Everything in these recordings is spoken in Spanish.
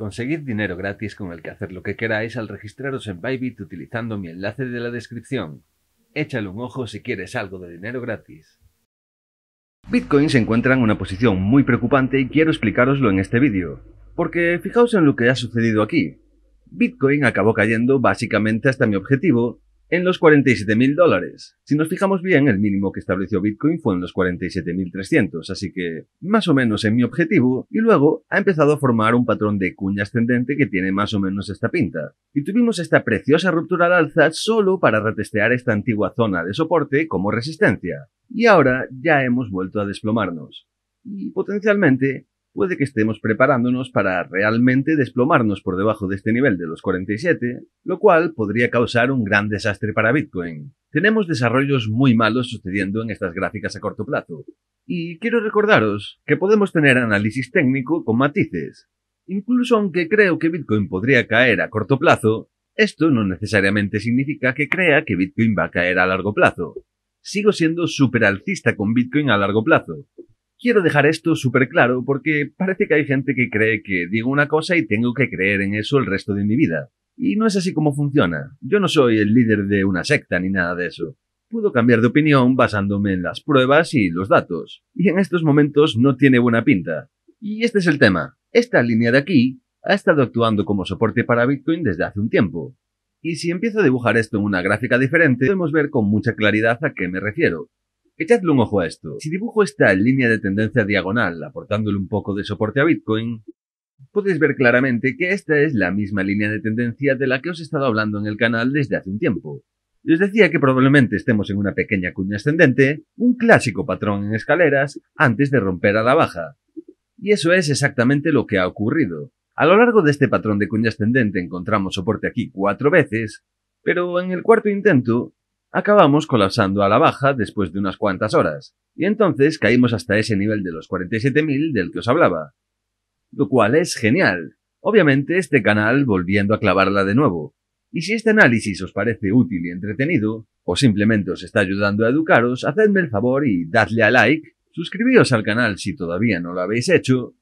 Conseguid dinero gratis con el que hacer lo que queráis al registraros en Bybit utilizando mi enlace de la descripción. Échale un ojo si quieres algo de dinero gratis. Bitcoin se encuentra en una posición muy preocupante y quiero explicaroslo en este vídeo, porque fijaos en lo que ha sucedido aquí. Bitcoin acabó cayendo básicamente hasta mi objetivo, en los 47.000 dólares. Si nos fijamos bien, el mínimo que estableció Bitcoin fue en los 47.300, así que más o menos en mi objetivo, y luego ha empezado a formar un patrón de cuña ascendente que tiene más o menos esta pinta. Y tuvimos esta preciosa ruptura al alza solo para retestear esta antigua zona de soporte como resistencia. Y ahora ya hemos vuelto a desplomarnos. Y potencialmente puede que estemos preparándonos para realmente desplomarnos por debajo de este nivel de los 47, lo cual podría causar un gran desastre para Bitcoin. Tenemos desarrollos muy malos sucediendo en estas gráficas a corto plazo. Y quiero recordaros que podemos tener análisis técnico con matices. Incluso aunque creo que Bitcoin podría caer a corto plazo, esto no necesariamente significa que crea que Bitcoin va a caer a largo plazo. Sigo siendo super alcista con Bitcoin a largo plazo, Quiero dejar esto súper claro porque parece que hay gente que cree que digo una cosa y tengo que creer en eso el resto de mi vida. Y no es así como funciona. Yo no soy el líder de una secta ni nada de eso. Puedo cambiar de opinión basándome en las pruebas y los datos. Y en estos momentos no tiene buena pinta. Y este es el tema. Esta línea de aquí ha estado actuando como soporte para Bitcoin desde hace un tiempo. Y si empiezo a dibujar esto en una gráfica diferente, podemos ver con mucha claridad a qué me refiero. Echadle un ojo a esto. Si dibujo esta línea de tendencia diagonal aportándole un poco de soporte a Bitcoin, podéis ver claramente que esta es la misma línea de tendencia de la que os he estado hablando en el canal desde hace un tiempo. Les decía que probablemente estemos en una pequeña cuña ascendente, un clásico patrón en escaleras, antes de romper a la baja. Y eso es exactamente lo que ha ocurrido. A lo largo de este patrón de cuña ascendente encontramos soporte aquí cuatro veces, pero en el cuarto intento acabamos colapsando a la baja después de unas cuantas horas, y entonces caímos hasta ese nivel de los 47.000 del que os hablaba. Lo cual es genial. Obviamente este canal volviendo a clavarla de nuevo. Y si este análisis os parece útil y entretenido, o simplemente os está ayudando a educaros, hacedme el favor y dadle a like, suscribíos al canal si todavía no lo habéis hecho.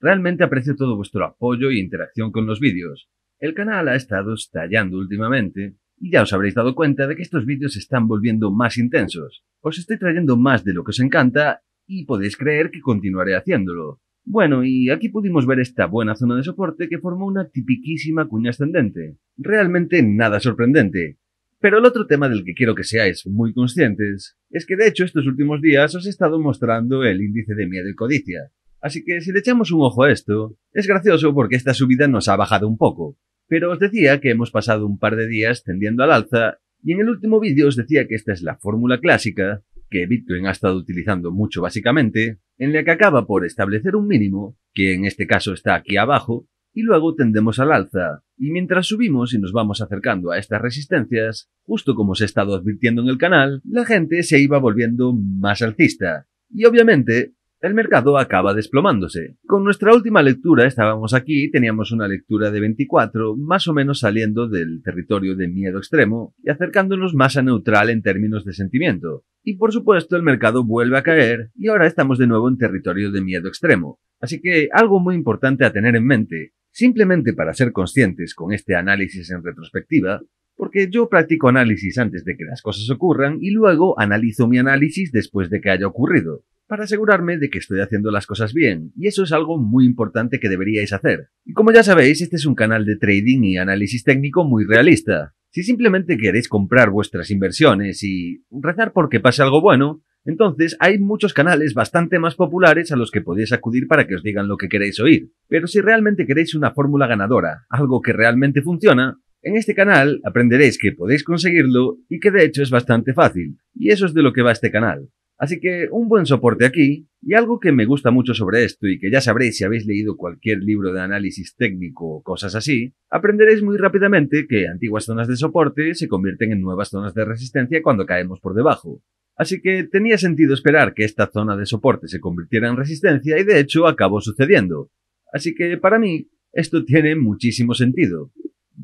Realmente aprecio todo vuestro apoyo y e interacción con los vídeos. El canal ha estado estallando últimamente, y ya os habréis dado cuenta de que estos vídeos se están volviendo más intensos. Os estoy trayendo más de lo que os encanta y podéis creer que continuaré haciéndolo. Bueno, y aquí pudimos ver esta buena zona de soporte que formó una tipiquísima cuña ascendente. Realmente nada sorprendente. Pero el otro tema del que quiero que seáis muy conscientes es que de hecho estos últimos días os he estado mostrando el índice de miedo y codicia. Así que si le echamos un ojo a esto, es gracioso porque esta subida nos ha bajado un poco, pero os decía que hemos pasado un par de días tendiendo al alza y en el último vídeo os decía que esta es la fórmula clásica que Bitcoin ha estado utilizando mucho básicamente, en la que acaba por establecer un mínimo, que en este caso está aquí abajo, y luego tendemos al alza, y mientras subimos y nos vamos acercando a estas resistencias, justo como os he estado advirtiendo en el canal, la gente se iba volviendo más alcista. Y obviamente, el mercado acaba desplomándose. Con nuestra última lectura estábamos aquí, teníamos una lectura de 24, más o menos saliendo del territorio de miedo extremo y acercándonos más a neutral en términos de sentimiento. Y por supuesto el mercado vuelve a caer y ahora estamos de nuevo en territorio de miedo extremo. Así que algo muy importante a tener en mente, simplemente para ser conscientes con este análisis en retrospectiva, porque yo practico análisis antes de que las cosas ocurran y luego analizo mi análisis después de que haya ocurrido, para asegurarme de que estoy haciendo las cosas bien, y eso es algo muy importante que deberíais hacer. Y como ya sabéis, este es un canal de trading y análisis técnico muy realista. Si simplemente queréis comprar vuestras inversiones y rezar porque pase algo bueno, entonces, hay muchos canales bastante más populares a los que podéis acudir para que os digan lo que queréis oír. Pero si realmente queréis una fórmula ganadora, algo que realmente funciona, en este canal aprenderéis que podéis conseguirlo y que de hecho es bastante fácil, y eso es de lo que va este canal. Así que un buen soporte aquí, y algo que me gusta mucho sobre esto y que ya sabréis si habéis leído cualquier libro de análisis técnico o cosas así, aprenderéis muy rápidamente que antiguas zonas de soporte se convierten en nuevas zonas de resistencia cuando caemos por debajo. Así que tenía sentido esperar que esta zona de soporte se convirtiera en resistencia y de hecho acabó sucediendo. Así que para mí, esto tiene muchísimo sentido.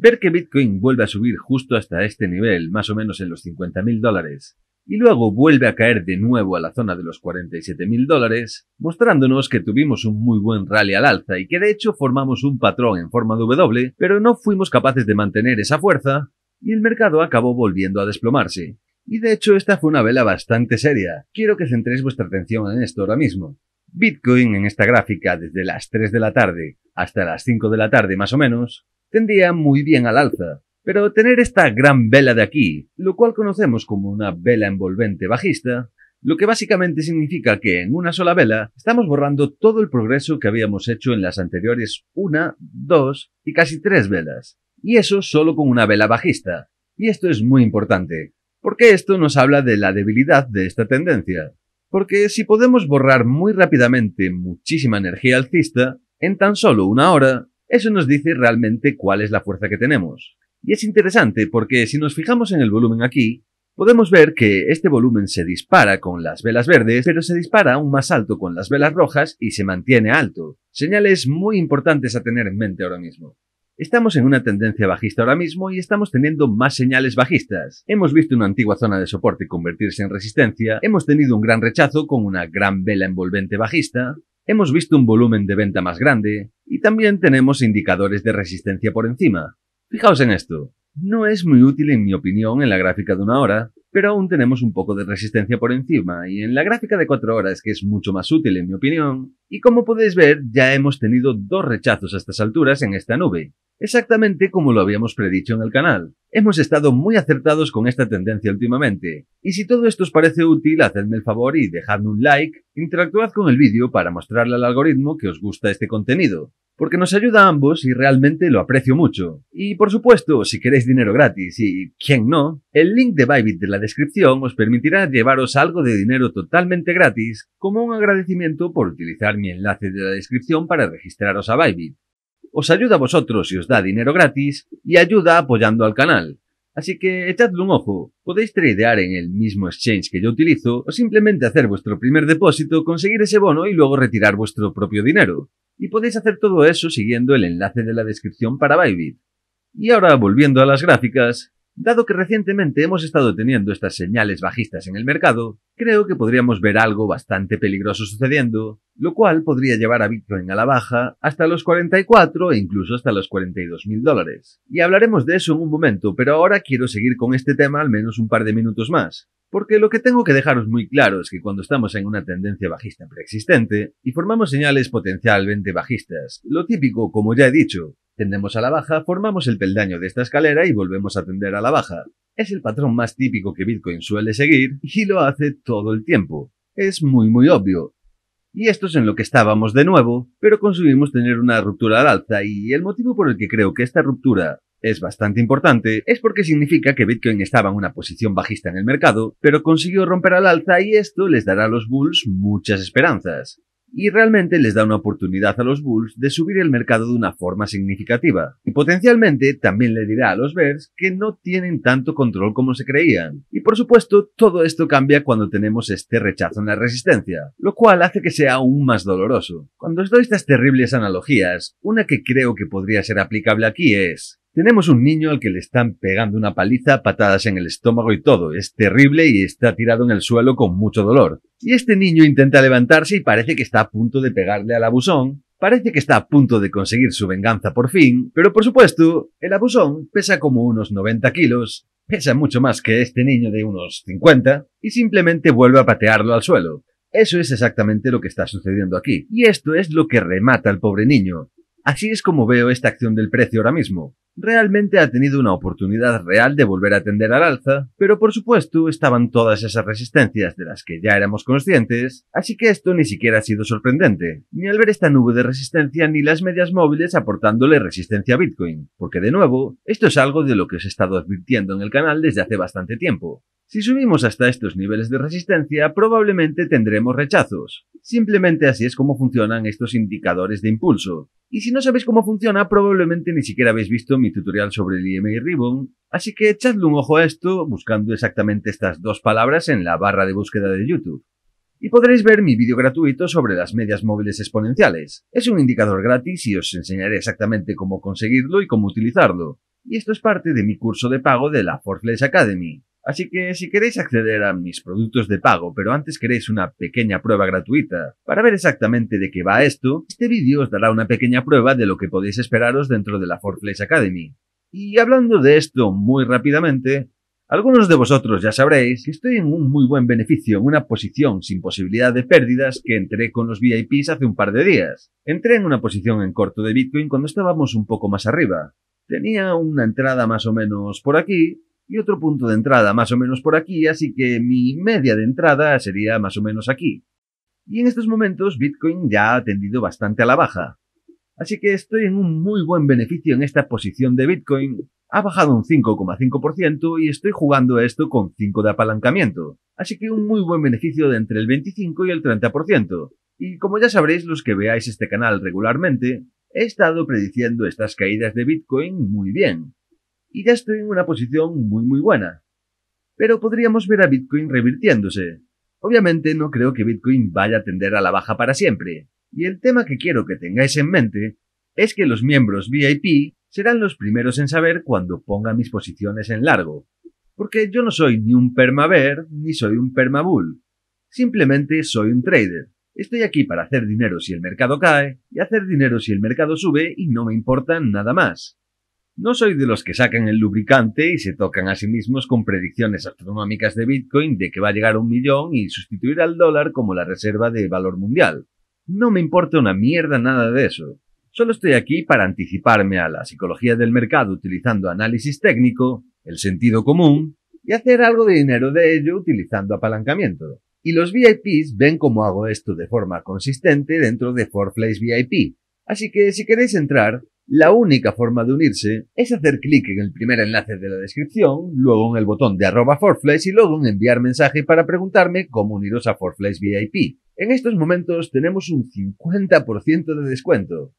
Ver que Bitcoin vuelve a subir justo hasta este nivel, más o menos en los 50.000 dólares, y luego vuelve a caer de nuevo a la zona de los 47.000 dólares, mostrándonos que tuvimos un muy buen rally al alza y que de hecho formamos un patrón en forma de W, pero no fuimos capaces de mantener esa fuerza, y el mercado acabó volviendo a desplomarse. Y de hecho esta fue una vela bastante seria. Quiero que centréis vuestra atención en esto ahora mismo. Bitcoin en esta gráfica desde las 3 de la tarde hasta las 5 de la tarde más o menos, Tendía muy bien al alza, pero tener esta gran vela de aquí, lo cual conocemos como una vela envolvente bajista, lo que básicamente significa que en una sola vela estamos borrando todo el progreso que habíamos hecho en las anteriores una, dos y casi tres velas, y eso solo con una vela bajista. Y esto es muy importante, porque esto nos habla de la debilidad de esta tendencia. Porque si podemos borrar muy rápidamente muchísima energía alcista, en tan solo una hora, eso nos dice realmente cuál es la fuerza que tenemos. Y es interesante porque si nos fijamos en el volumen aquí, podemos ver que este volumen se dispara con las velas verdes, pero se dispara aún más alto con las velas rojas y se mantiene alto. Señales muy importantes a tener en mente ahora mismo. Estamos en una tendencia bajista ahora mismo y estamos teniendo más señales bajistas. Hemos visto una antigua zona de soporte convertirse en resistencia, hemos tenido un gran rechazo con una gran vela envolvente bajista, hemos visto un volumen de venta más grande y también tenemos indicadores de resistencia por encima. Fijaos en esto. No es muy útil en mi opinión en la gráfica de una hora, pero aún tenemos un poco de resistencia por encima, y en la gráfica de 4 horas, que es mucho más útil en mi opinión, y como podéis ver, ya hemos tenido dos rechazos a estas alturas en esta nube, exactamente como lo habíamos predicho en el canal. Hemos estado muy acertados con esta tendencia últimamente, y si todo esto os parece útil, hacedme el favor y dejadme un like, interactuad con el vídeo para mostrarle al algoritmo que os gusta este contenido, porque nos ayuda a ambos y realmente lo aprecio mucho. Y por supuesto, si queréis dinero gratis y quién no, el link de Bybit de la descripción os permitirá llevaros algo de dinero totalmente gratis como un agradecimiento por utilizar mi enlace de la descripción para registraros a Bybit. Os ayuda a vosotros y os da dinero gratis y ayuda apoyando al canal. Así que echadle un ojo. Podéis tradear en el mismo exchange que yo utilizo o simplemente hacer vuestro primer depósito, conseguir ese bono y luego retirar vuestro propio dinero. Y podéis hacer todo eso siguiendo el enlace de la descripción para Bybit. Y ahora volviendo a las gráficas, dado que recientemente hemos estado teniendo estas señales bajistas en el mercado, creo que podríamos ver algo bastante peligroso sucediendo, lo cual podría llevar a Bitcoin a la baja hasta los 44 e incluso hasta los 42 mil dólares. Y hablaremos de eso en un momento, pero ahora quiero seguir con este tema al menos un par de minutos más, porque lo que tengo que dejaros muy claro es que cuando estamos en una tendencia bajista preexistente y formamos señales potencialmente bajistas, lo típico, como ya he dicho, tendemos a la baja, formamos el peldaño de esta escalera y volvemos a tender a la baja. Es el patrón más típico que Bitcoin suele seguir y lo hace todo el tiempo. Es muy muy obvio. Y esto es en lo que estábamos de nuevo, pero conseguimos tener una ruptura al alza y el motivo por el que creo que esta ruptura es bastante importante, es porque significa que Bitcoin estaba en una posición bajista en el mercado, pero consiguió romper al alza y esto les dará a los bulls muchas esperanzas. Y realmente les da una oportunidad a los bulls de subir el mercado de una forma significativa. Y potencialmente también le dirá a los bears que no tienen tanto control como se creían. Y por supuesto, todo esto cambia cuando tenemos este rechazo en la resistencia, lo cual hace que sea aún más doloroso. Cuando os doy estas terribles analogías, una que creo que podría ser aplicable aquí es, tenemos un niño al que le están pegando una paliza, patadas en el estómago y todo. Es terrible y está tirado en el suelo con mucho dolor. Y este niño intenta levantarse y parece que está a punto de pegarle al abusón. Parece que está a punto de conseguir su venganza por fin, pero por supuesto, el abusón pesa como unos 90 kilos, pesa mucho más que este niño de unos 50, y simplemente vuelve a patearlo al suelo. Eso es exactamente lo que está sucediendo aquí. Y esto es lo que remata al pobre niño. Así es como veo esta acción del precio ahora mismo realmente ha tenido una oportunidad real de volver a tender al alza, pero por supuesto estaban todas esas resistencias de las que ya éramos conscientes, así que esto ni siquiera ha sido sorprendente, ni al ver esta nube de resistencia ni las medias móviles aportándole resistencia a Bitcoin, porque de nuevo, esto es algo de lo que os he estado advirtiendo en el canal desde hace bastante tiempo. Si subimos hasta estos niveles de resistencia, probablemente tendremos rechazos. Simplemente así es como funcionan estos indicadores de impulso. Y si no sabéis cómo funciona, probablemente ni siquiera habéis visto mi tutorial sobre el IMI Ribbon, así que echadle un ojo a esto buscando exactamente estas dos palabras en la barra de búsqueda de YouTube. Y podréis ver mi vídeo gratuito sobre las medias móviles exponenciales. Es un indicador gratis y os enseñaré exactamente cómo conseguirlo y cómo utilizarlo. Y esto es parte de mi curso de pago de la Forex Academy. Así que si queréis acceder a mis productos de pago, pero antes queréis una pequeña prueba gratuita para ver exactamente de qué va esto, este vídeo os dará una pequeña prueba de lo que podéis esperaros dentro de la Fortplace Academy. Y hablando de esto muy rápidamente, algunos de vosotros ya sabréis que estoy en un muy buen beneficio, en una posición sin posibilidad de pérdidas que entré con los VIPs hace un par de días. Entré en una posición en corto de Bitcoin cuando estábamos un poco más arriba. Tenía una entrada más o menos por aquí y otro punto de entrada más o menos por aquí, así que mi media de entrada sería más o menos aquí. Y en estos momentos Bitcoin ya ha tendido bastante a la baja. Así que estoy en un muy buen beneficio en esta posición de Bitcoin. Ha bajado un 5,5% y estoy jugando esto con 5 de apalancamiento. Así que un muy buen beneficio de entre el 25 y el 30%. Y como ya sabréis los que veáis este canal regularmente, he estado prediciendo estas caídas de Bitcoin muy bien y ya estoy en una posición muy muy buena. Pero podríamos ver a Bitcoin revirtiéndose. Obviamente no creo que Bitcoin vaya a tender a la baja para siempre, y el tema que quiero que tengáis en mente es que los miembros VIP serán los primeros en saber cuando ponga mis posiciones en largo, porque yo no soy ni un permaver ni soy un permabull, simplemente soy un trader. Estoy aquí para hacer dinero si el mercado cae y hacer dinero si el mercado sube y no me importa nada más. No soy de los que sacan el lubricante y se tocan a sí mismos con predicciones astronómicas de Bitcoin de que va a llegar a un millón y sustituir al dólar como la reserva de valor mundial. No me importa una mierda nada de eso. Solo estoy aquí para anticiparme a la psicología del mercado utilizando análisis técnico, el sentido común y hacer algo de dinero de ello utilizando apalancamiento. Y los VIPs ven cómo hago esto de forma consistente dentro de Forflace VIP. Así que si queréis entrar, la única forma de unirse es hacer clic en el primer enlace de la descripción, luego en el botón de arroba y luego en enviar mensaje para preguntarme cómo uniros a Forflies VIP. En estos momentos tenemos un 50% de descuento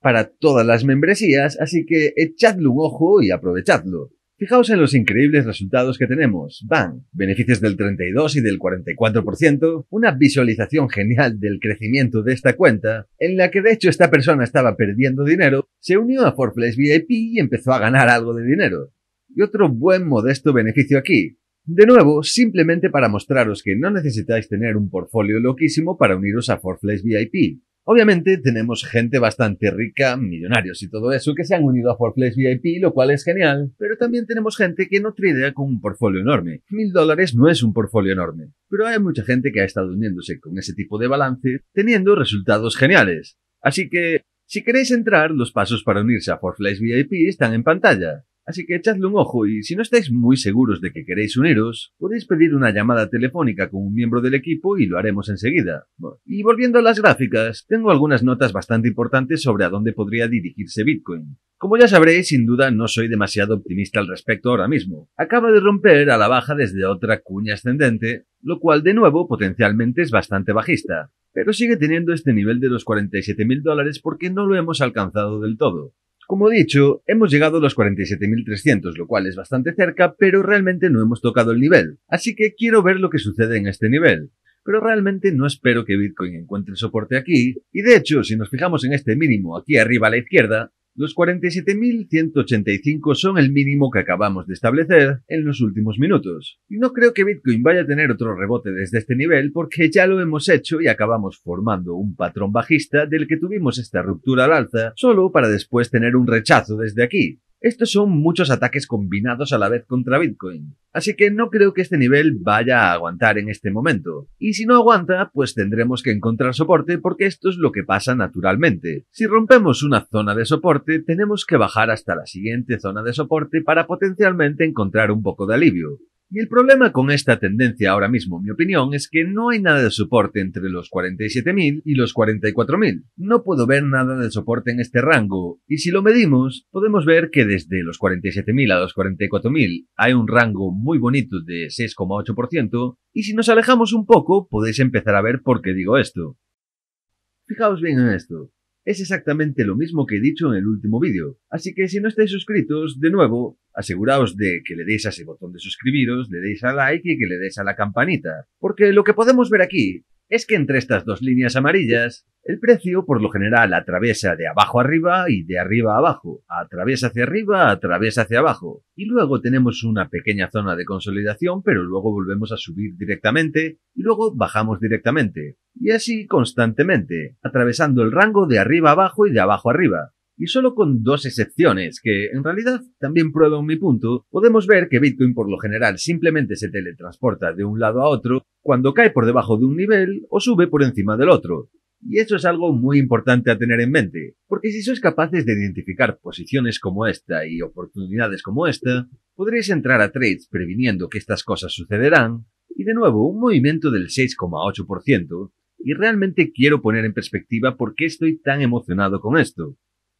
para todas las membresías, así que echadle un ojo y aprovechadlo. Fijaos en los increíbles resultados que tenemos. Bang, beneficios del 32 y del 44%, una visualización genial del crecimiento de esta cuenta, en la que de hecho esta persona estaba perdiendo dinero, se unió a Forflex VIP y empezó a ganar algo de dinero. Y otro buen modesto beneficio aquí. De nuevo, simplemente para mostraros que no necesitáis tener un portfolio loquísimo para uniros a Forflex VIP. Obviamente tenemos gente bastante rica, millonarios y todo eso, que se han unido a Forflex VIP, lo cual es genial, pero también tenemos gente que no tradea con un portfolio enorme. Mil dólares no es un portfolio enorme, pero hay mucha gente que ha estado uniéndose con ese tipo de balance, teniendo resultados geniales. Así que, si queréis entrar, los pasos para unirse a Forflex VIP están en pantalla. Así que echadle un ojo y si no estáis muy seguros de que queréis uniros, podéis pedir una llamada telefónica con un miembro del equipo y lo haremos enseguida. Y volviendo a las gráficas, tengo algunas notas bastante importantes sobre a dónde podría dirigirse Bitcoin. Como ya sabréis, sin duda no soy demasiado optimista al respecto ahora mismo. Acaba de romper a la baja desde otra cuña ascendente, lo cual de nuevo potencialmente es bastante bajista, pero sigue teniendo este nivel de los 47.000 dólares porque no lo hemos alcanzado del todo. Como dicho, hemos llegado a los 47.300, lo cual es bastante cerca, pero realmente no hemos tocado el nivel. Así que quiero ver lo que sucede en este nivel. Pero realmente no espero que Bitcoin encuentre soporte aquí, y de hecho, si nos fijamos en este mínimo aquí arriba a la izquierda, los 47.185 son el mínimo que acabamos de establecer en los últimos minutos. Y no creo que Bitcoin vaya a tener otro rebote desde este nivel porque ya lo hemos hecho y acabamos formando un patrón bajista del que tuvimos esta ruptura al alza solo para después tener un rechazo desde aquí. Estos son muchos ataques combinados a la vez contra Bitcoin, así que no creo que este nivel vaya a aguantar en este momento. Y si no aguanta, pues tendremos que encontrar soporte porque esto es lo que pasa naturalmente. Si rompemos una zona de soporte, tenemos que bajar hasta la siguiente zona de soporte para potencialmente encontrar un poco de alivio. Y el problema con esta tendencia ahora mismo, en mi opinión, es que no hay nada de soporte entre los 47.000 y los 44.000. No puedo ver nada de soporte en este rango, y si lo medimos, podemos ver que desde los 47.000 a los 44.000 hay un rango muy bonito de 6,8%, y si nos alejamos un poco podéis empezar a ver por qué digo esto. Fijaos bien en esto. Es exactamente lo mismo que he dicho en el último vídeo, así que si no estáis suscritos, de nuevo, aseguraos de que le deis a ese botón de suscribiros, le deis a like y que le deis a la campanita, porque lo que podemos ver aquí es que entre estas dos líneas amarillas, el precio por lo general atraviesa de abajo arriba y de arriba abajo, atraviesa hacia arriba, atraviesa hacia abajo, y luego tenemos una pequeña zona de consolidación, pero luego volvemos a subir directamente y luego bajamos directamente, y así constantemente, atravesando el rango de arriba abajo y de abajo arriba y solo con dos excepciones que, en realidad, también prueban mi punto, podemos ver que Bitcoin por lo general simplemente se teletransporta de un lado a otro cuando cae por debajo de un nivel o sube por encima del otro. Y eso es algo muy importante a tener en mente, porque si sois capaces de identificar posiciones como esta y oportunidades como esta, podréis entrar a trades previniendo que estas cosas sucederán, y de nuevo un movimiento del 6,8%, y realmente quiero poner en perspectiva por qué estoy tan emocionado con esto.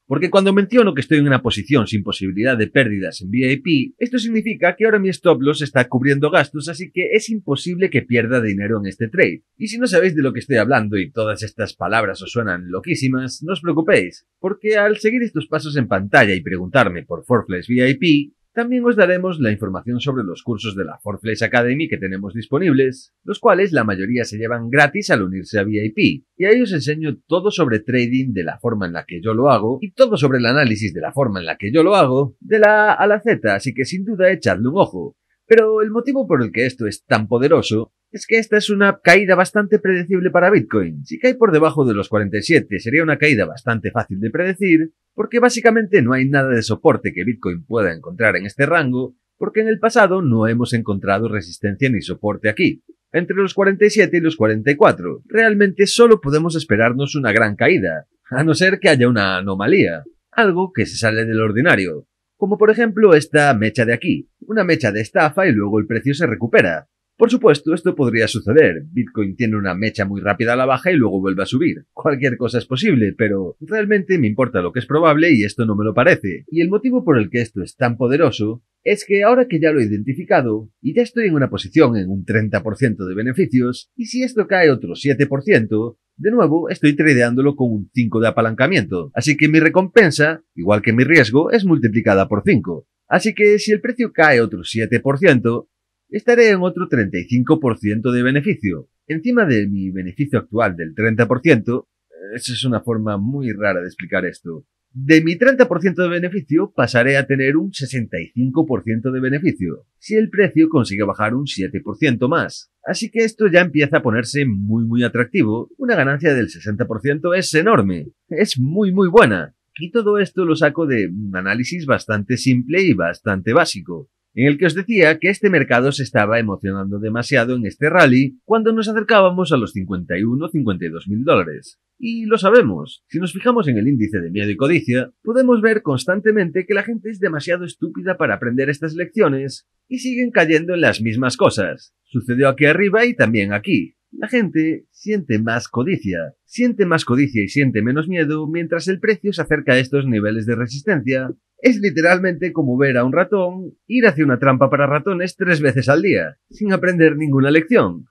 Porque cuando menciono que estoy en una posición sin posibilidad de pérdidas en VIP, esto significa que ahora mi stop loss está cubriendo gastos, así que es imposible que pierda dinero en este trade. Y si no sabéis de lo que estoy hablando y todas estas palabras os suenan loquísimas, no os preocupéis, porque al seguir estos pasos en pantalla y preguntarme por Forex VIP, también os daremos la información sobre los cursos de la Forflex Academy que tenemos disponibles, los cuales la mayoría se llevan gratis al unirse a VIP, y ahí os enseño todo sobre trading de la forma en la que yo lo hago y todo sobre el análisis de la forma en la que yo lo hago, de la A a la Z, así que sin duda echadle un ojo. Pero el motivo por el que esto es tan poderoso es que esta es una caída bastante predecible para Bitcoin. Si cae por debajo de los 47 sería una caída bastante fácil de predecir, porque básicamente no hay nada de soporte que Bitcoin pueda encontrar en este rango, porque en el pasado no hemos encontrado resistencia ni soporte aquí. Entre los 47 y los 44, realmente solo podemos esperarnos una gran caída, a no ser que haya una anomalía, algo que se sale del ordinario, como por ejemplo esta mecha de aquí, una mecha de estafa y luego el precio se recupera, por supuesto, esto podría suceder. Bitcoin tiene una mecha muy rápida a la baja y luego vuelve a subir. Cualquier cosa es posible, pero realmente me importa lo que es probable y esto no me lo parece. Y el motivo por el que esto es tan poderoso es que ahora que ya lo he identificado y ya estoy en una posición en un 30% de beneficios, y si esto cae otro 7%, de nuevo, estoy tradeándolo con un 5 de apalancamiento, así que mi recompensa, igual que mi riesgo, es multiplicada por 5. Así que si el precio cae otro 7%, estaré en otro 35% de beneficio, encima de mi beneficio actual del 30%. Eh, Esa es una forma muy rara de explicar esto. De mi 30% de beneficio pasaré a tener un 65% de beneficio, si el precio consigue bajar un 7% más. Así que esto ya empieza a ponerse muy muy atractivo, una ganancia del 60% es enorme, es muy muy buena. Y todo esto lo saco de un análisis bastante simple y bastante básico en el que os decía que este mercado se estaba emocionando demasiado en este rally cuando nos acercábamos a los 51-52 mil dólares. Y lo sabemos, si nos fijamos en el índice de miedo y codicia, podemos ver constantemente que la gente es demasiado estúpida para aprender estas lecciones y siguen cayendo en las mismas cosas. Sucedió aquí arriba y también aquí. La gente siente más codicia, siente más codicia y siente menos miedo mientras el precio se acerca a estos niveles de resistencia. Es literalmente como ver a un ratón ir hacia una trampa para ratones tres veces al día, sin aprender ninguna lección.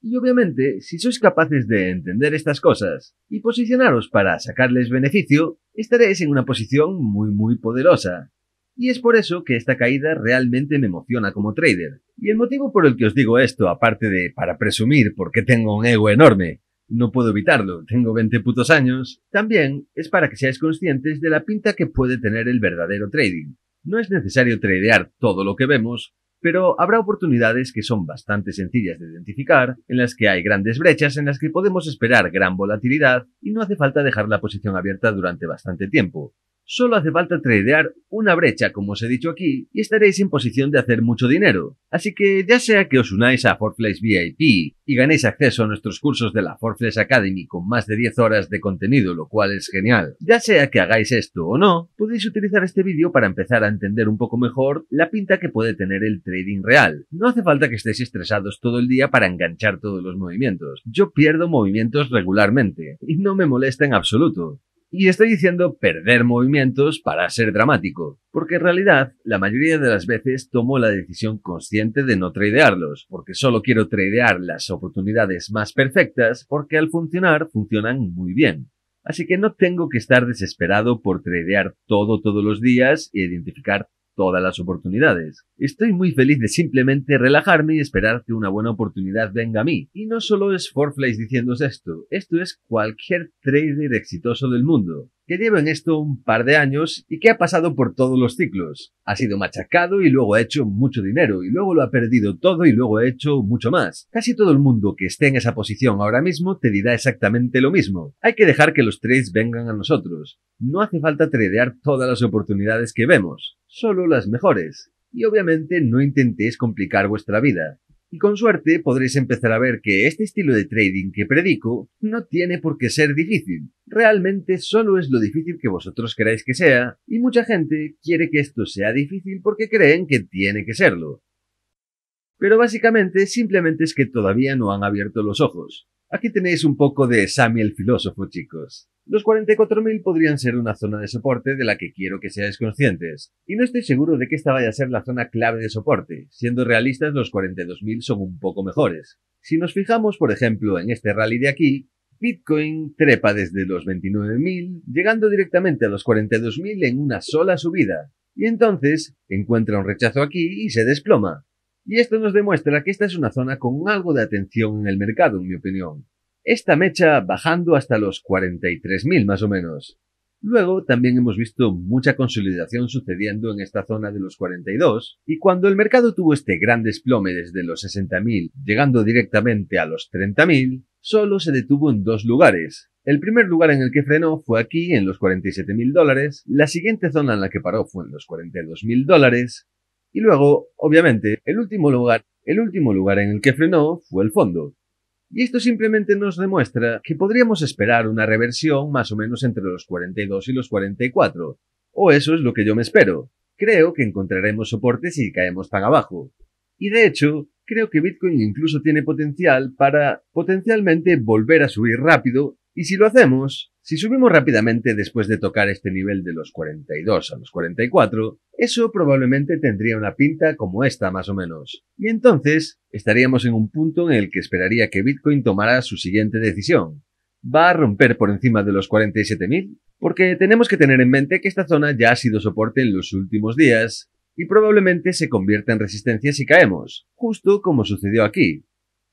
Y obviamente, si sois capaces de entender estas cosas y posicionaros para sacarles beneficio, estaréis en una posición muy muy poderosa, y es por eso que esta caída realmente me emociona como trader. Y el motivo por el que os digo esto, aparte de para presumir porque tengo un ego enorme, no puedo evitarlo, tengo 20 putos años, también es para que seáis conscientes de la pinta que puede tener el verdadero trading. No es necesario tradear todo lo que vemos, pero habrá oportunidades que son bastante sencillas de identificar, en las que hay grandes brechas en las que podemos esperar gran volatilidad y no hace falta dejar la posición abierta durante bastante tiempo. Solo hace falta tradear una brecha, como os he dicho aquí, y estaréis en posición de hacer mucho dinero. Así que ya sea que os unáis a Forflex VIP y ganéis acceso a nuestros cursos de la Forflex Academy con más de 10 horas de contenido, lo cual es genial. Ya sea que hagáis esto o no, podéis utilizar este vídeo para empezar a entender un poco mejor la pinta que puede tener el trading real. No hace falta que estéis estresados todo el día para enganchar todos los movimientos. Yo pierdo movimientos regularmente y no me molesta en absoluto. Y estoy diciendo perder movimientos para ser dramático, porque en realidad la mayoría de las veces tomo la decisión consciente de no tradearlos, porque solo quiero tradear las oportunidades más perfectas porque al funcionar funcionan muy bien. Así que no tengo que estar desesperado por tradear todo todos los días e identificar todas las oportunidades. Estoy muy feliz de simplemente relajarme y esperar que una buena oportunidad venga a mí. Y no solo es Forflies diciéndose esto, esto es cualquier trader exitoso del mundo que lleva en esto un par de años y que ha pasado por todos los ciclos. Ha sido machacado y luego ha hecho mucho dinero y luego lo ha perdido todo y luego ha hecho mucho más. Casi todo el mundo que esté en esa posición ahora mismo te dirá exactamente lo mismo. Hay que dejar que los trades vengan a nosotros. No hace falta tradear todas las oportunidades que vemos, solo las mejores. Y obviamente no intentéis complicar vuestra vida. Y con suerte podréis empezar a ver que este estilo de trading que predico no tiene por qué ser difícil. Realmente solo es lo difícil que vosotros queráis que sea, y mucha gente quiere que esto sea difícil porque creen que tiene que serlo. Pero básicamente simplemente es que todavía no han abierto los ojos. Aquí tenéis un poco de Sammy el filósofo, chicos. Los 44.000 podrían ser una zona de soporte de la que quiero que seáis conscientes, y no estoy seguro de que esta vaya a ser la zona clave de soporte. Siendo realistas, los 42.000 son un poco mejores. Si nos fijamos, por ejemplo, en este rally de aquí, Bitcoin trepa desde los 29.000, llegando directamente a los 42.000 en una sola subida, y entonces encuentra un rechazo aquí y se desploma. Y esto nos demuestra que esta es una zona con algo de atención en el mercado, en mi opinión esta mecha bajando hasta los 43.000 más o menos. Luego también hemos visto mucha consolidación sucediendo en esta zona de los 42 y cuando el mercado tuvo este gran desplome desde los 60.000 llegando directamente a los 30.000, solo se detuvo en dos lugares. El primer lugar en el que frenó fue aquí en los 47.000 dólares, la siguiente zona en la que paró fue en los 42.000 dólares y luego, obviamente, el último lugar, el último lugar en el que frenó fue el fondo, y esto simplemente nos demuestra que podríamos esperar una reversión más o menos entre los 42 y los 44, o eso es lo que yo me espero. Creo que encontraremos soporte si caemos tan abajo. Y de hecho, creo que Bitcoin incluso tiene potencial para potencialmente volver a subir rápido, y si lo hacemos, si subimos rápidamente después de tocar este nivel de los 42 a los 44, eso probablemente tendría una pinta como esta más o menos. Y entonces estaríamos en un punto en el que esperaría que Bitcoin tomara su siguiente decisión. ¿Va a romper por encima de los 47.000? Porque tenemos que tener en mente que esta zona ya ha sido soporte en los últimos días y probablemente se convierta en resistencia si caemos, justo como sucedió aquí.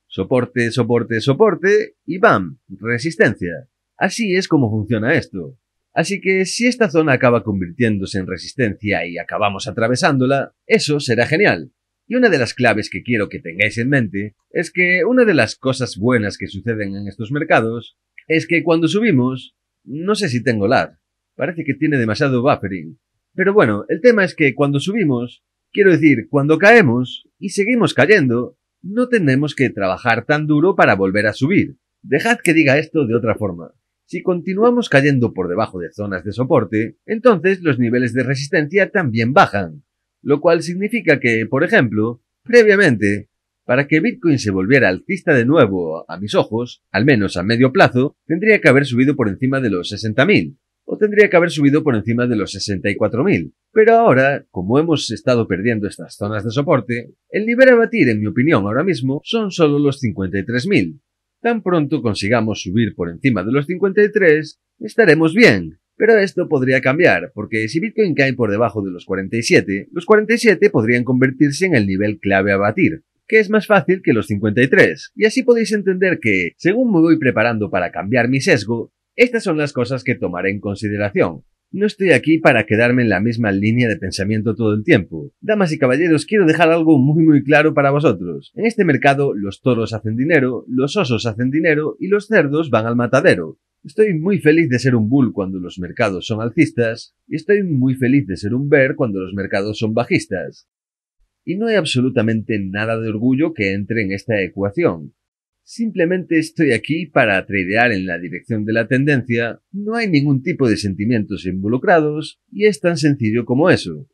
Soporte, soporte, soporte y ¡bam! Resistencia. Así es como funciona esto. Así que si esta zona acaba convirtiéndose en resistencia y acabamos atravesándola, eso será genial. Y una de las claves que quiero que tengáis en mente es que una de las cosas buenas que suceden en estos mercados es que cuando subimos, no sé si tengo lag, parece que tiene demasiado buffering. Pero bueno, el tema es que cuando subimos, quiero decir, cuando caemos y seguimos cayendo, no tenemos que trabajar tan duro para volver a subir. Dejad que diga esto de otra forma. Si continuamos cayendo por debajo de zonas de soporte, entonces los niveles de resistencia también bajan, lo cual significa que, por ejemplo, previamente, para que Bitcoin se volviera alcista de nuevo a mis ojos, al menos a medio plazo, tendría que haber subido por encima de los 60.000, o tendría que haber subido por encima de los 64.000. Pero ahora, como hemos estado perdiendo estas zonas de soporte, el nivel a batir, en mi opinión, ahora mismo son solo los 53.000, Tan pronto consigamos subir por encima de los 53, estaremos bien. Pero esto podría cambiar, porque si Bitcoin cae por debajo de los 47, los 47 podrían convertirse en el nivel clave a batir, que es más fácil que los 53. Y así podéis entender que, según me voy preparando para cambiar mi sesgo, estas son las cosas que tomaré en consideración. No estoy aquí para quedarme en la misma línea de pensamiento todo el tiempo. Damas y caballeros, quiero dejar algo muy muy claro para vosotros. En este mercado los toros hacen dinero, los osos hacen dinero y los cerdos van al matadero. Estoy muy feliz de ser un bull cuando los mercados son alcistas y estoy muy feliz de ser un bear cuando los mercados son bajistas. Y no hay absolutamente nada de orgullo que entre en esta ecuación. Simplemente estoy aquí para tradear en la dirección de la tendencia, no hay ningún tipo de sentimientos involucrados y es tan sencillo como eso.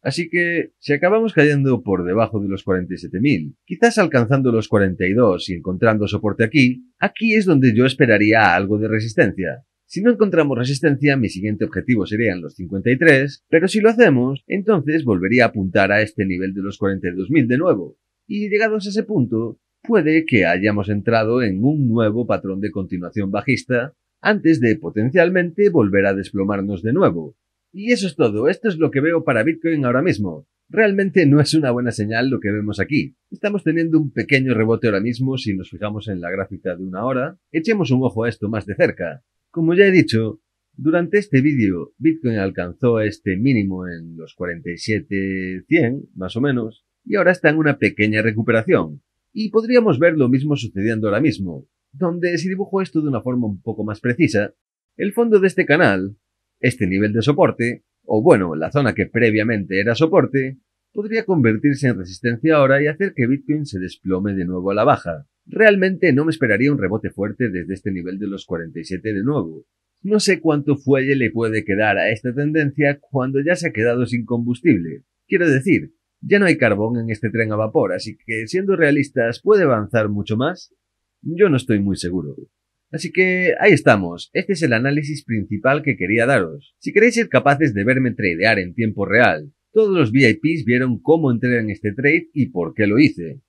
Así que, si acabamos cayendo por debajo de los 47.000, quizás alcanzando los 42 y encontrando soporte aquí, aquí es donde yo esperaría algo de resistencia. Si no encontramos resistencia, mi siguiente objetivo serían los 53, pero si lo hacemos, entonces volvería a apuntar a este nivel de los 42.000 de nuevo. Y llegados a ese punto, puede que hayamos entrado en un nuevo patrón de continuación bajista antes de potencialmente volver a desplomarnos de nuevo. Y eso es todo, esto es lo que veo para Bitcoin ahora mismo. Realmente no es una buena señal lo que vemos aquí. Estamos teniendo un pequeño rebote ahora mismo si nos fijamos en la gráfica de una hora. Echemos un ojo a esto más de cerca. Como ya he dicho, durante este vídeo Bitcoin alcanzó este mínimo en los 47.100 más o menos y ahora está en una pequeña recuperación. Y podríamos ver lo mismo sucediendo ahora mismo, donde si dibujo esto de una forma un poco más precisa, el fondo de este canal, este nivel de soporte, o bueno, la zona que previamente era soporte, podría convertirse en resistencia ahora y hacer que Bitcoin se desplome de nuevo a la baja. Realmente no me esperaría un rebote fuerte desde este nivel de los 47 de nuevo. No sé cuánto fuelle le puede quedar a esta tendencia cuando ya se ha quedado sin combustible. Quiero decir, ya no hay carbón en este tren a vapor, así que siendo realistas, ¿puede avanzar mucho más? Yo no estoy muy seguro. Así que ahí estamos, este es el análisis principal que quería daros. Si queréis ser capaces de verme tradear en tiempo real, todos los VIPs vieron cómo entré en este trade y por qué lo hice.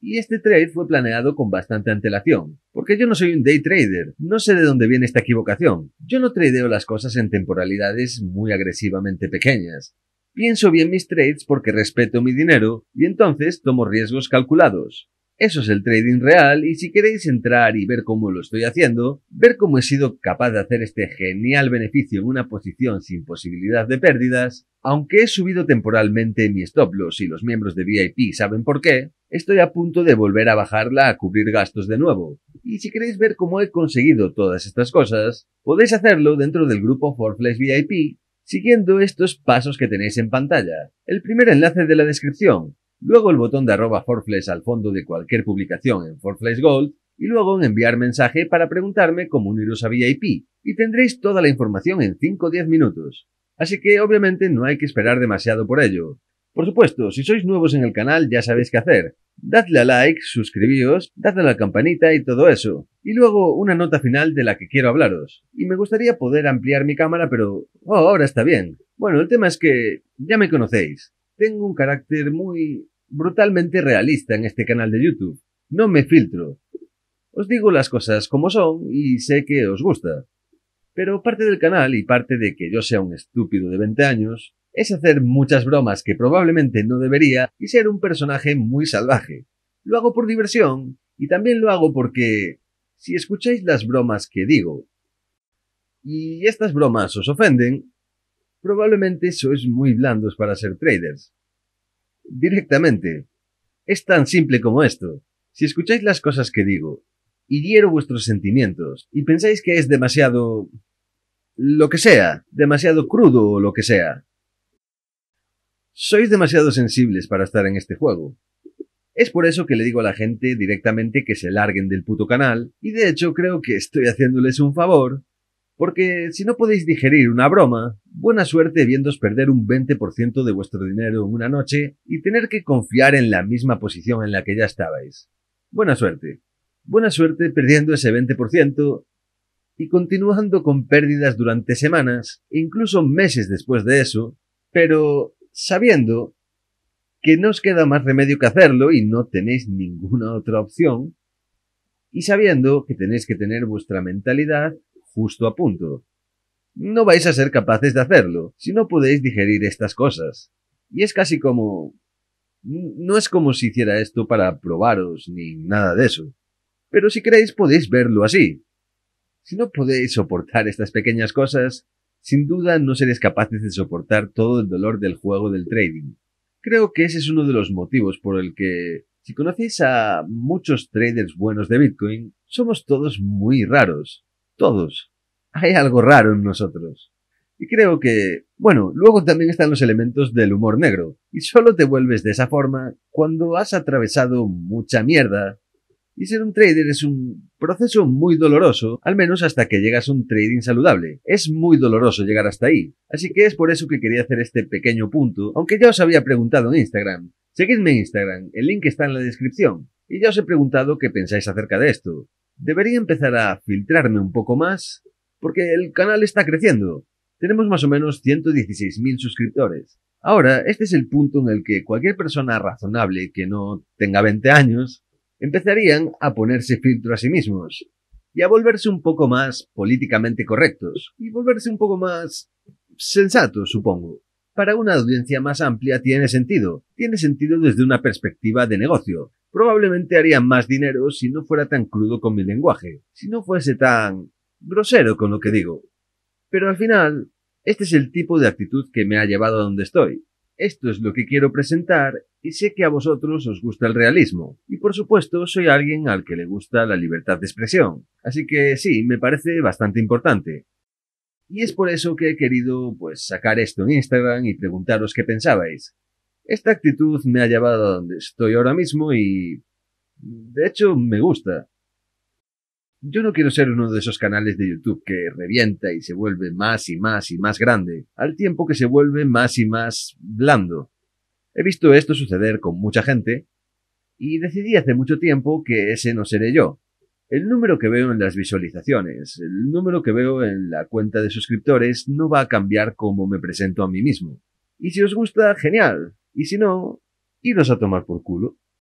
Y este trade fue planeado con bastante antelación, porque yo no soy un day trader, no sé de dónde viene esta equivocación. Yo no tradeo las cosas en temporalidades muy agresivamente pequeñas. Pienso bien mis trades porque respeto mi dinero y entonces tomo riesgos calculados. Eso es el trading real y si queréis entrar y ver cómo lo estoy haciendo, ver cómo he sido capaz de hacer este genial beneficio en una posición sin posibilidad de pérdidas, aunque he subido temporalmente mi stop loss y los miembros de VIP saben por qué, estoy a punto de volver a bajarla a cubrir gastos de nuevo. Y si queréis ver cómo he conseguido todas estas cosas, podéis hacerlo dentro del grupo Forflex VIP siguiendo estos pasos que tenéis en pantalla. El primer enlace de la descripción, luego el botón de arroba al fondo de cualquier publicación en Forflex Gold y luego un enviar mensaje para preguntarme cómo uniros a VIP y tendréis toda la información en 5 o 10 minutos. Así que obviamente no hay que esperar demasiado por ello. Por supuesto, si sois nuevos en el canal ya sabéis qué hacer, Dadle a like, suscribíos, dadle a la campanita y todo eso. Y luego una nota final de la que quiero hablaros. Y me gustaría poder ampliar mi cámara, pero oh, ahora está bien. Bueno, el tema es que ya me conocéis. Tengo un carácter muy brutalmente realista en este canal de YouTube. No me filtro. Os digo las cosas como son y sé que os gusta. Pero parte del canal y parte de que yo sea un estúpido de 20 años es hacer muchas bromas que probablemente no debería y ser un personaje muy salvaje. Lo hago por diversión y también lo hago porque... Si escucháis las bromas que digo y estas bromas os ofenden, probablemente sois muy blandos para ser traders. Directamente. Es tan simple como esto. Si escucháis las cosas que digo y hiero vuestros sentimientos y pensáis que es demasiado... lo que sea, demasiado crudo o lo que sea, sois demasiado sensibles para estar en este juego. Es por eso que le digo a la gente directamente que se larguen del puto canal, y de hecho creo que estoy haciéndoles un favor, porque si no podéis digerir una broma, buena suerte viéndos perder un 20% de vuestro dinero en una noche y tener que confiar en la misma posición en la que ya estabais. Buena suerte. Buena suerte perdiendo ese 20% y continuando con pérdidas durante semanas, e incluso meses después de eso, pero sabiendo que no os queda más remedio que hacerlo y no tenéis ninguna otra opción, y sabiendo que tenéis que tener vuestra mentalidad justo a punto. No vais a ser capaces de hacerlo si no podéis digerir estas cosas. Y es casi como... No es como si hiciera esto para probaros ni nada de eso. Pero si queréis podéis verlo así. Si no podéis soportar estas pequeñas cosas, sin duda no seres capaces de soportar todo el dolor del juego del trading. Creo que ese es uno de los motivos por el que, si conocéis a muchos traders buenos de Bitcoin, somos todos muy raros. Todos. Hay algo raro en nosotros. Y creo que, bueno, luego también están los elementos del humor negro, y solo te vuelves de esa forma cuando has atravesado mucha mierda y ser un trader es un proceso muy doloroso, al menos hasta que llegas a un trading saludable. Es muy doloroso llegar hasta ahí. Así que es por eso que quería hacer este pequeño punto, aunque ya os había preguntado en Instagram. Seguidme en Instagram, el link está en la descripción. Y ya os he preguntado qué pensáis acerca de esto. Debería empezar a filtrarme un poco más, porque el canal está creciendo. Tenemos más o menos 116.000 suscriptores. Ahora, este es el punto en el que cualquier persona razonable que no tenga 20 años empezarían a ponerse filtro a sí mismos y a volverse un poco más políticamente correctos y volverse un poco más sensatos, supongo. Para una audiencia más amplia tiene sentido, tiene sentido desde una perspectiva de negocio. Probablemente harían más dinero si no fuera tan crudo con mi lenguaje, si no fuese tan grosero con lo que digo. Pero al final, este es el tipo de actitud que me ha llevado a donde estoy, esto es lo que quiero presentar y sé que a vosotros os gusta el realismo. Y por supuesto soy alguien al que le gusta la libertad de expresión. Así que sí, me parece bastante importante. Y es por eso que he querido pues sacar esto en Instagram y preguntaros qué pensabais. Esta actitud me ha llevado a donde estoy ahora mismo y... De hecho, me gusta. Yo no quiero ser uno de esos canales de YouTube que revienta y se vuelve más y más y más grande, al tiempo que se vuelve más y más blando. He visto esto suceder con mucha gente y decidí hace mucho tiempo que ese no seré yo. El número que veo en las visualizaciones, el número que veo en la cuenta de suscriptores no va a cambiar cómo me presento a mí mismo. Y si os gusta, genial. Y si no, iros a tomar por culo.